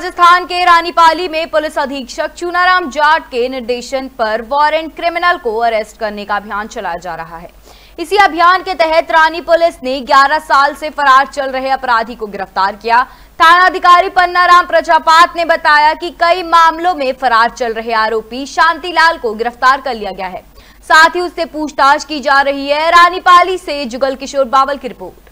राजस्थान के रानीपाली में पुलिस अधीक्षक चूनाराम जाट के निर्देशन पर वारंट क्रिमिनल को अरेस्ट करने का अभियान चलाया जा रहा है इसी अभियान के तहत रानी पुलिस ने 11 साल से फरार चल रहे अपराधी को गिरफ्तार किया थाना अधिकारी पन्नाराम प्रजापात ने बताया कि कई मामलों में फरार चल रहे आरोपी शांतिलाल को गिरफ्तार कर लिया गया है साथ ही उससे पूछताछ की जा रही है रानीपाली से जुगल किशोर बावल की रिपोर्ट